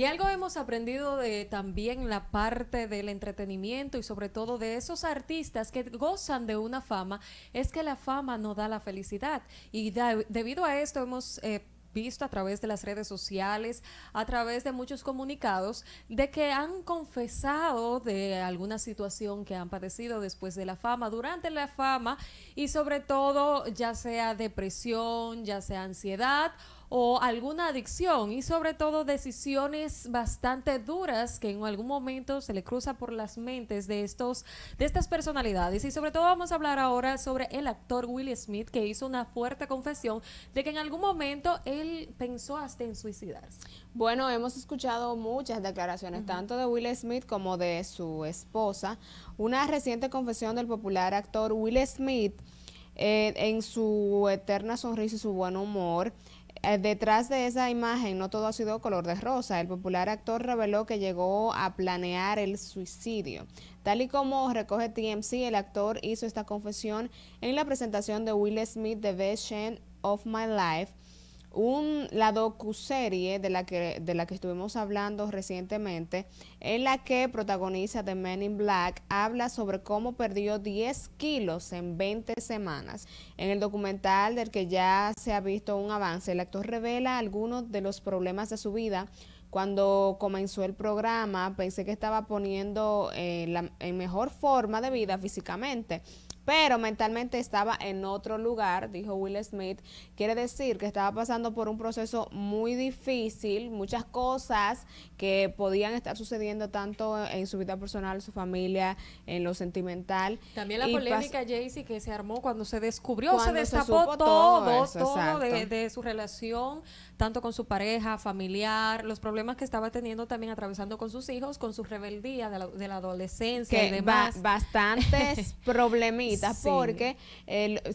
Y algo hemos aprendido de también la parte del entretenimiento y sobre todo de esos artistas que gozan de una fama, es que la fama no da la felicidad. Y debido a esto hemos... Eh, visto a través de las redes sociales, a través de muchos comunicados, de que han confesado de alguna situación que han padecido después de la fama, durante la fama y sobre todo ya sea depresión, ya sea ansiedad o alguna adicción y sobre todo decisiones bastante duras que en algún momento se le cruza por las mentes de estos de estas personalidades y sobre todo vamos a hablar ahora sobre el actor Will Smith que hizo una fuerte confesión de que en algún momento él pensó hasta en suicidarse. Bueno, hemos escuchado muchas declaraciones tanto de Will Smith como de su esposa. Una reciente confesión del popular actor Will Smith eh, en su eterna sonrisa y su buen humor eh, detrás de esa imagen no todo ha sido color de rosa. El popular actor reveló que llegó a planear el suicidio. Tal y como recoge TMC, el actor hizo esta confesión en la presentación de Will Smith The Best Shame of My Life un, la docuserie de la, que, de la que estuvimos hablando recientemente, en la que protagoniza The Men in Black, habla sobre cómo perdió 10 kilos en 20 semanas. En el documental del que ya se ha visto un avance, el actor revela algunos de los problemas de su vida. Cuando comenzó el programa pensé que estaba poniendo eh, la, en mejor forma de vida físicamente pero mentalmente estaba en otro lugar, dijo Will Smith. Quiere decir que estaba pasando por un proceso muy difícil, muchas cosas que podían estar sucediendo tanto en su vida personal, su familia, en lo sentimental. También la polémica, Jaycee, que se armó cuando se descubrió, se destapó todo, todo, de, su relación, tanto con su pareja, familiar, los problemas que estaba teniendo también atravesando con sus hijos, con su rebeldía de la, adolescencia y demás. bastantes problemitas porque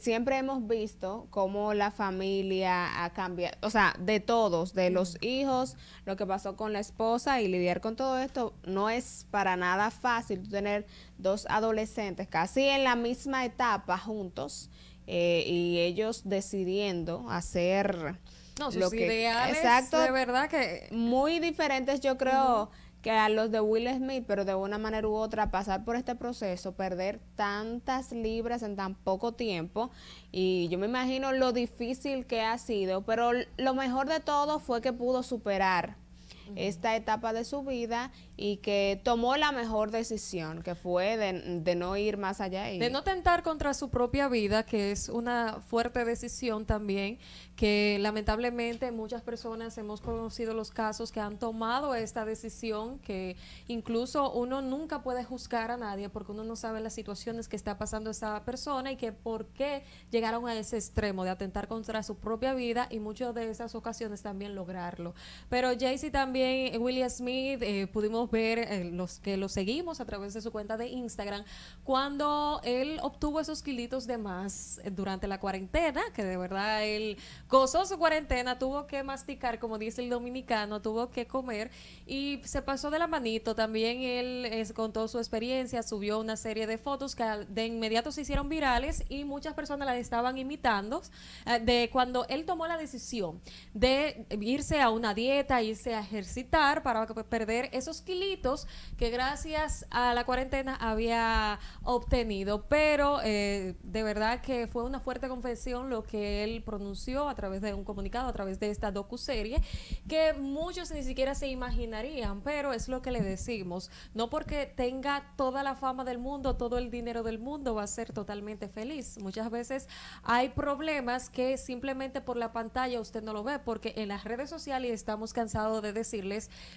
siempre hemos visto cómo la familia ha cambiado, o sea, de todos, de los hijos, lo que pasó con la esposa y lidiar con todo esto, no es para nada fácil tener dos adolescentes casi en la misma etapa juntos eh, y ellos decidiendo hacer... lo que, exacto, de verdad que... Muy diferentes, yo creo que a los de Will Smith, pero de una manera u otra, pasar por este proceso, perder tantas libras en tan poco tiempo, y yo me imagino lo difícil que ha sido, pero lo mejor de todo fue que pudo superar esta etapa de su vida y que tomó la mejor decisión, que fue de, no ir más allá. De no tentar contra su propia vida, que es una fuerte decisión también, que lamentablemente muchas personas hemos conocido los casos que han tomado esta decisión, que incluso uno nunca puede juzgar a nadie porque uno no sabe las situaciones que está pasando esa persona y que por qué llegaron a ese extremo de atentar contra su propia vida y muchas de esas ocasiones también lograrlo. Pero Jaycee también eh, William Smith, eh, pudimos ver, eh, los que lo seguimos a través de su cuenta de Instagram, cuando él obtuvo esos kilitos de más durante la cuarentena, que de verdad él gozó su cuarentena, tuvo que masticar, como dice el dominicano, tuvo que comer y se pasó de la manito. También él contó su experiencia, subió una serie de fotos que de inmediato se hicieron virales y muchas personas las estaban imitando de cuando él tomó la decisión de irse a una dieta, irse a para pues, perder esos kilitos que gracias a la cuarentena había obtenido. Pero eh, de verdad que fue una fuerte confesión lo que él pronunció a través de un comunicado, a través de esta docuserie, que muchos ni siquiera se imaginarían, pero es lo que le decimos. No porque tenga toda la fama del mundo, todo el dinero del mundo, va a ser totalmente feliz. Muchas veces hay problemas que simplemente por la pantalla usted no lo ve, porque en las redes sociales estamos cansados de decir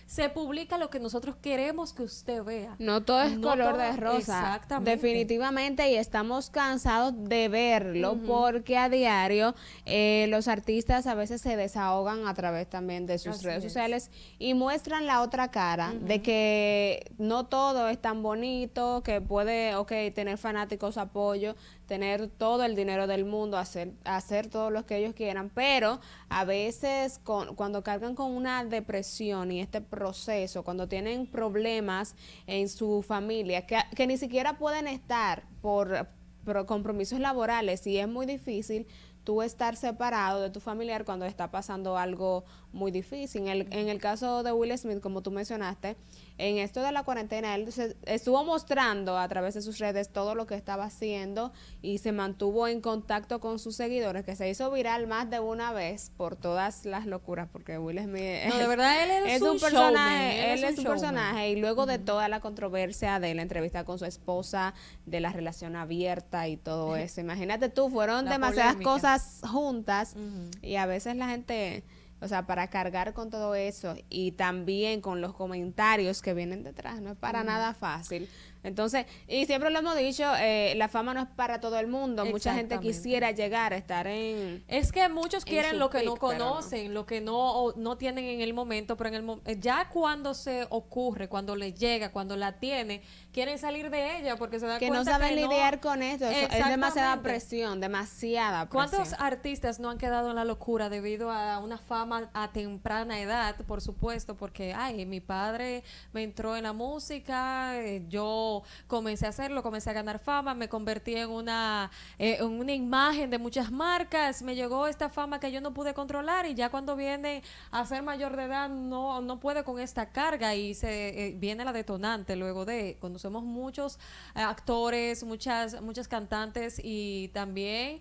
se publica lo que nosotros queremos que usted vea. No todo es color de rosa. Definitivamente, y estamos cansados de verlo porque a diario eh, los artistas a veces se desahogan a través también de sus redes sociales y muestran la otra cara de que no todo es tan bonito, que puede, ok, tener fanáticos apoyo, tener todo el dinero del mundo, hacer, hacer todo lo que ellos quieran, pero a veces con, cuando cargan con una depresión y este proceso, cuando tienen problemas en su familia, que, ni siquiera pueden estar por, compromisos laborales y es muy difícil tú estar separado de tu familiar cuando está pasando algo muy difícil. En el, en el caso de Will Smith, como tú mencionaste, en esto de la cuarentena, él estuvo mostrando a través de sus redes todo lo que estaba haciendo y se mantuvo en contacto con sus seguidores, que se hizo viral más de una vez por todas las locuras, porque Will es, no, de verdad, él es, un, personaje, él, es un, personaje, y luego de toda la controversia de la entrevista con su esposa, de la relación abierta y todo eso, imagínate tú, fueron demasiadas cosas juntas y a veces la gente... O sea, para cargar con todo eso y también con los comentarios que vienen detrás, no es para nada fácil. Entonces, y siempre lo hemos dicho, eh, la fama no es para todo el mundo. Mucha gente quisiera llegar a estar en... Es que muchos quieren lo que no conocen, lo que no, no tienen en el momento, pero en el eh, ya cuando se ocurre, cuando le llega, cuando la tiene, quieren salir de ella porque se dan que no saben lidiar con esto. Eso es demasiada presión, demasiada presión. ¿Cuántos artistas no han quedado en la locura debido a una fama a temprana edad? Por supuesto, porque, ay, mi padre me entró en la música, eh, yo comencé a hacerlo, comencé a ganar fama, me convertí en una, eh, una imagen de muchas marcas, me llegó esta fama que yo no pude controlar y ya cuando viene a ser mayor de edad no, no puede con esta carga y se eh, viene la detonante luego de, conocemos muchos eh, actores, muchas, muchas cantantes y también,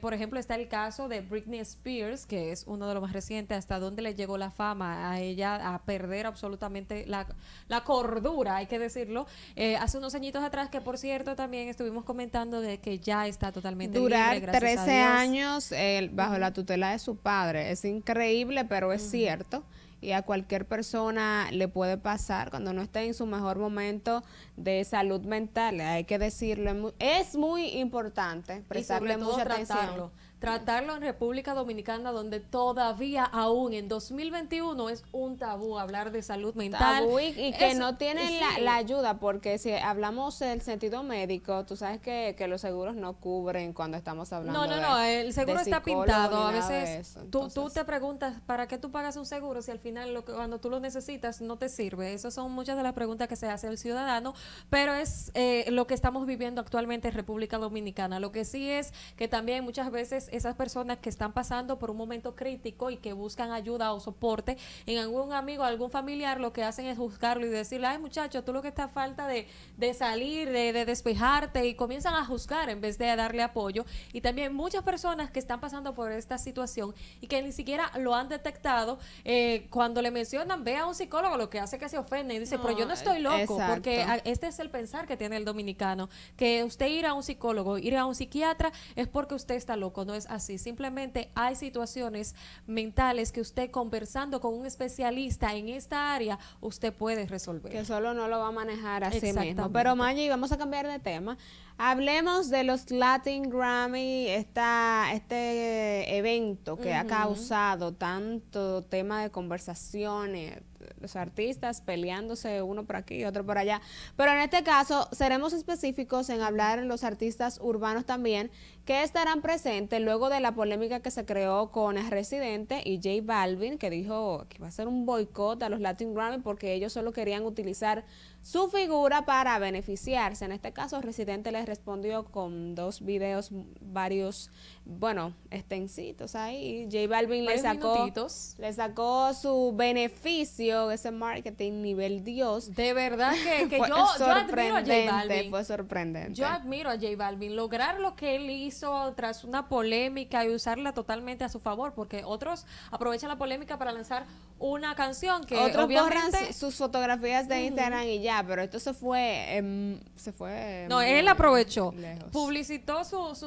por ejemplo, está el caso de Britney Spears, que es uno de los más recientes, hasta donde le llegó la fama a ella a perder absolutamente la, la cordura, hay que decirlo. Eh, hace unos añitos atrás, que por cierto también estuvimos comentando de que ya está totalmente Durar 13 años bajo la tutela de su padre. Es increíble, pero es cierto y a cualquier persona le puede pasar cuando no está en su mejor momento de salud mental, hay que decirlo, es muy importante prestarle mucha atención tratarlo en República Dominicana, donde todavía aún en 2021 es un tabú hablar de salud mental. y, que no tienen la, ayuda, porque si hablamos del sentido médico, tú sabes que, los seguros no cubren cuando estamos hablando. No, no, no, el seguro está pintado. A veces tú, te preguntas, ¿para qué tú pagas un seguro si al final cuando tú lo necesitas no te sirve? Esas son muchas de las preguntas que se hace el ciudadano, pero es eh, lo que estamos viviendo actualmente en República Dominicana. Lo que sí es que también muchas veces esas personas que están pasando por un momento crítico y que buscan ayuda o soporte en algún amigo, algún familiar, lo que hacen es juzgarlo y decirle, ay muchacho, tú lo que está falta de, de salir, de, despejarte y comienzan a juzgar en vez de darle apoyo. Y también muchas personas que están pasando por esta situación y que ni siquiera lo han detectado, eh, cuando le mencionan, ve a un psicólogo, lo que hace que se ofende y dice, pero yo no estoy loco, porque este es el pensar que tiene el dominicano, que usted ir a un psicólogo, ir a un psiquiatra, es porque usted está loco, no es así. Simplemente hay situaciones mentales que usted conversando con un especialista en esta área, usted puede resolver. Que solo no lo va a manejar así mismo. Pero Maggi, vamos a cambiar de tema. Hablemos de los Latin Grammy, esta, este evento que ha causado tanto tema de conversaciones, los artistas peleándose uno por aquí y otro por allá. Pero en este caso seremos específicos en hablar en los artistas urbanos también que estarán presentes luego de la polémica que se creó con Residente y J Balvin, que dijo que va a ser un boicot a los Latin Grammy porque ellos solo querían utilizar su figura para beneficiarse. En este caso, Residente les respondió con dos videos, varios, bueno, extensitos ahí. J Balvin le sacó, le sacó su beneficio ese marketing nivel Dios. De verdad que, yo, admiro a J Balvin. Fue sorprendente. Yo admiro a J Balvin. Lograr lo que él hizo tras una polémica y usarla totalmente a su favor, porque otros aprovechan la polémica para lanzar una canción que otros obviamente... sus fotografías de Instagram y ya, pero esto se fue... se fue no, él aprovechó. Publicitó su, su,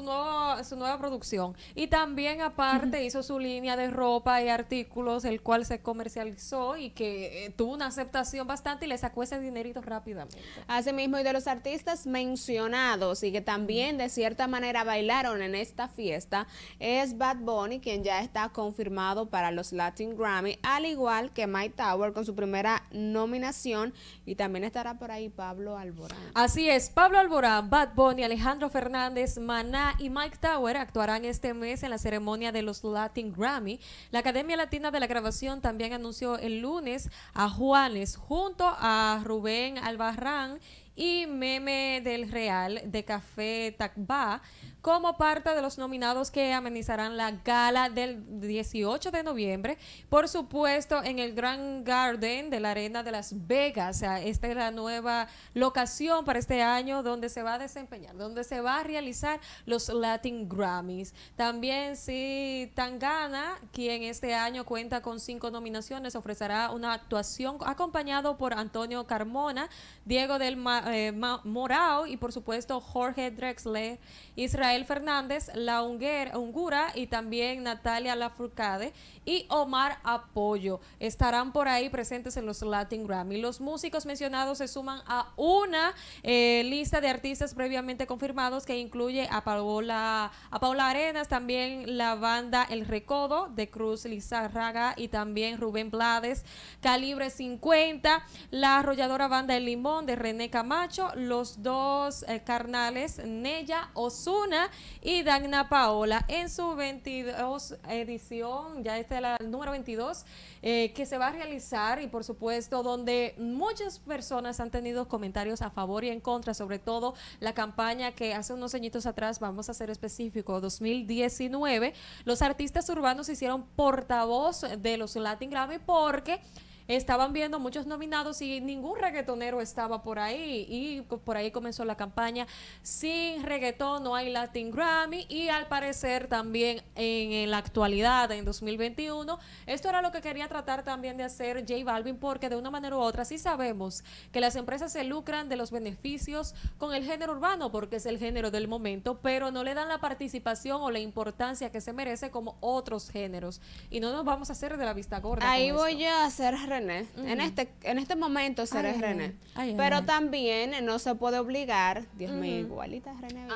su nueva producción y también aparte hizo su línea de ropa y artículos, el cual se comercializó y que eh, tuvo una aceptación bastante y le sacó ese dinerito rápidamente. Asimismo, y de los artistas mencionados y que también de cierta manera bailaron en esta fiesta, es Bad Bunny, quien ya está confirmado para los Latin Grammy, al igual que Mike Tower con su primera nominación y también estará por ahí Pablo Alborán. Así es, Pablo Alborán, Bad Bunny, Alejandro Fernández, Maná y Mike Tower actuarán este mes en la ceremonia de los Latin Grammy. La Academia Latina de la Grabación también anunció el lunes a Juanes, junto a Rubén Albarrán y Meme del Real de Café Tacba como parte de los nominados que amenizarán la gala del 18 de noviembre, por supuesto en el Grand Garden de la Arena de Las Vegas. esta es la nueva locación para este año donde se va a desempeñar, donde se va a realizar los Latin Grammys. También si Tangana, quien este año cuenta con cinco nominaciones, ofrecerá una actuación acompañado por Antonio Carmona, Diego del eh, Morao y por supuesto Jorge Drexler, Israel Fernández, La Ungura y también Natalia Lafourcade y Omar Apoyo. Estarán por ahí presentes en los Latin Grammy. Los músicos mencionados se suman a una eh, lista de artistas previamente confirmados que incluye a Paola, a Arenas, también la banda El Recodo de Cruz Lizarraga y también Rubén Blades, Calibre 50, la arrolladora banda El Limón de René Camacho, los dos eh, carnales Nella Osuna y Dagna Paola en su 22 edición, ya está es la número 22, eh, que se va a realizar y por supuesto donde muchas personas han tenido comentarios a favor y en contra, sobre todo la campaña que hace unos añitos atrás, vamos a ser específico, 2019, los artistas urbanos hicieron portavoz de los Latin Grammy porque estaban viendo muchos nominados y ningún reggaetonero estaba por ahí. Y por ahí comenzó la campaña Sin reggaetón no hay Latin Grammy. Y al parecer también en, la actualidad, en 2021, esto era lo que quería tratar también de hacer J Balvin porque de una manera u otra sí sabemos que las empresas se lucran de los beneficios con el género urbano porque es el género del momento, pero no le dan la participación o la importancia que se merece como otros géneros. Y no nos vamos a hacer de la vista gorda. Ahí voy a hacer René. en, este, en este momento seré René. Pero también no se puede obligar, Dios mío, igualita René,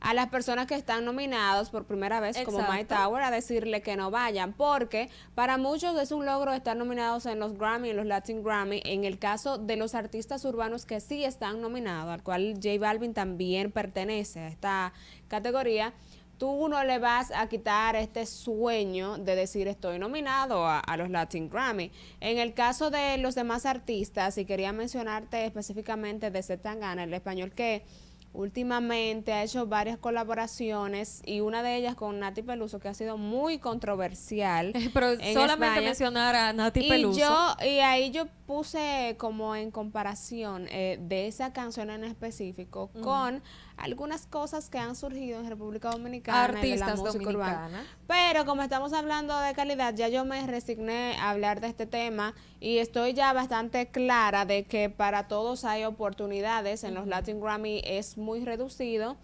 a las personas que están nominados por primera vez como My Tower a decirle que no vayan, porque para muchos es un logro estar nominados en los Grammy, en los Latin Grammy, en el caso de los artistas urbanos que sí están nominados, al cual J Balvin también pertenece a esta categoría no le vas a quitar este sueño de decir estoy nominado a, los Latin Grammy. En el caso de los demás artistas, y quería mencionarte específicamente de Zetangana, el español que últimamente ha hecho varias colaboraciones y una de ellas con Nati Peluso que ha sido muy controversial. Pero solamente mencionar a Nati Peluso. y ahí yo puse como en comparación eh, de esa canción en específico con algunas cosas que han surgido en República Dominicana. Artistas de la música urbana. Pero como estamos hablando de calidad, ya yo me resigné a hablar de este tema y estoy ya bastante clara de que para todos hay oportunidades. En los Latin Grammy es muy reducido,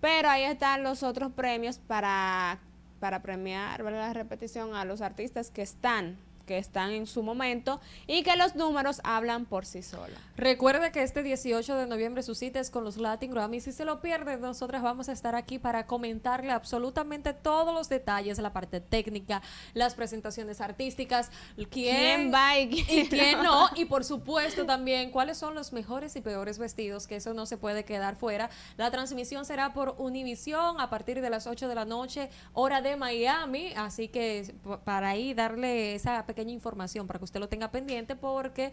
pero ahí están los otros premios para, para premiar, ¿vale? la repetición, a los artistas que están que están en su momento y que los números hablan por sí solos. Recuerde que este 18 de noviembre su cita con los Latin Grammy. Si se lo pierde, nosotras vamos a estar aquí para comentarle absolutamente todos los detalles, la parte técnica, las presentaciones artísticas, quién, va y quién, no? y por supuesto también cuáles son los mejores y peores vestidos, que eso no se puede quedar fuera. La transmisión será por Univisión a partir de las 8 de la noche, hora de Miami, así que para ahí darle esa pequeña información para que usted lo tenga pendiente porque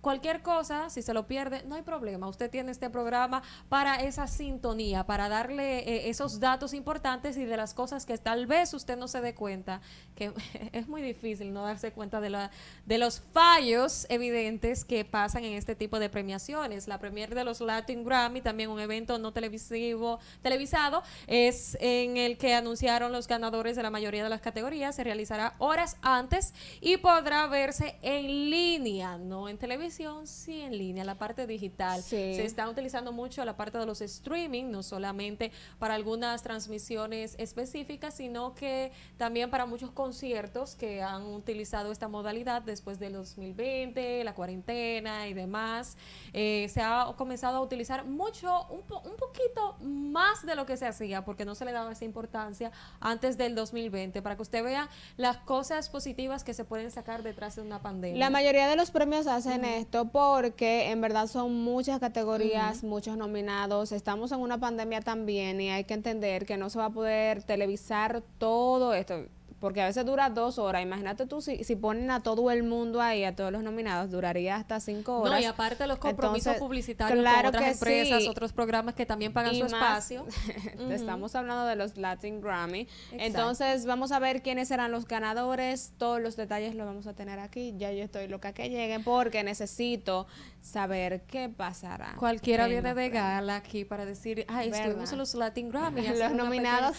cualquier cosa, si se lo pierde, no hay problema. Usted tiene este programa para esa sintonía, para darle eh, esos datos importantes y de las cosas que tal vez usted no se dé cuenta, que es muy difícil no darse cuenta de, la, de los fallos evidentes que pasan en este tipo de premiaciones. La premier de los Latin Grammy, también un evento no televisivo, televisado, es en el que anunciaron los ganadores de la mayoría de las categorías, se realizará horas antes y por podrá verse en línea, no en televisión, sí en línea, la parte digital. Se está utilizando mucho la parte de los streaming, no solamente para algunas transmisiones específicas, sino que también para muchos conciertos que han utilizado esta modalidad después del 2020, la cuarentena y demás. Eh, se ha comenzado a utilizar mucho, un, poquito más de lo que se hacía, porque no se le daba esa importancia antes del 2020, para que usted vea las cosas positivas que se pueden detrás de una pandemia. La mayoría de los premios hacen esto porque en verdad son muchas categorías, muchos nominados. Estamos en una pandemia también y hay que entender que no se va a poder televisar todo esto porque a veces dura dos horas. Imagínate tú, si, si ponen a todo el mundo ahí, a todos los nominados, duraría hasta cinco horas. No, y aparte los compromisos publicitarios con otras empresas, otros programas que también pagan su espacio. Estamos hablando de los Latin Grammy. Entonces, vamos a ver quiénes serán los ganadores. Todos los detalles los vamos a tener aquí. Ya yo estoy loca que lleguen porque necesito saber qué pasará. Cualquiera viene de gala aquí para decir, ay, estuvimos en los Latin Grammy. los nominados.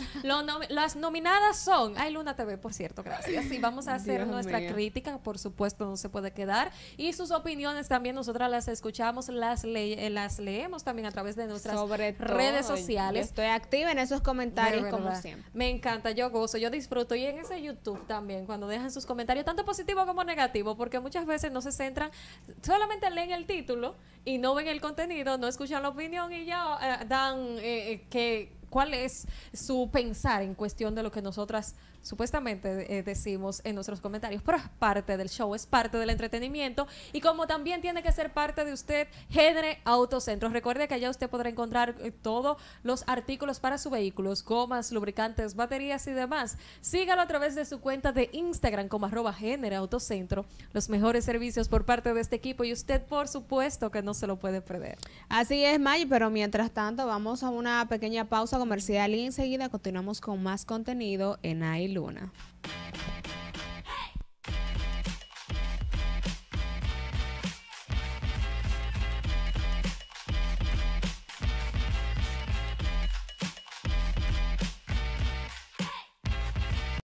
las nominadas son, ay, Luna, te por cierto, gracias. Y vamos a hacer nuestra crítica, por supuesto, no se puede quedar. Y sus opiniones también nosotras las escuchamos, las, eh, las leemos también a través de nuestras redes sociales. Estoy activa en esos comentarios como siempre. Me encanta, yo gozo, yo disfruto. Y en ese YouTube también, cuando dejan sus comentarios, tanto positivo como negativo, porque muchas veces no se centran, solamente leen el título y no ven el contenido, no escuchan la opinión y ya eh, dan eh, cuál es su pensar en cuestión de lo que nosotras supuestamente eh, decimos en nuestros comentarios, pero es parte del show, es parte del entretenimiento y como también tiene que ser parte de usted, Genere Autocentro. Recuerde que allá usted podrá encontrar eh, todos los artículos para su vehículo, gomas, lubricantes, baterías y demás. Sígalo a través de su cuenta de Instagram como arroba Genere Autocentro. Los mejores servicios por parte de este equipo y usted por supuesto que no se lo puede perder. Así es, May, pero mientras tanto vamos a una pequeña pausa comercial y enseguida continuamos con más contenido en aire Luna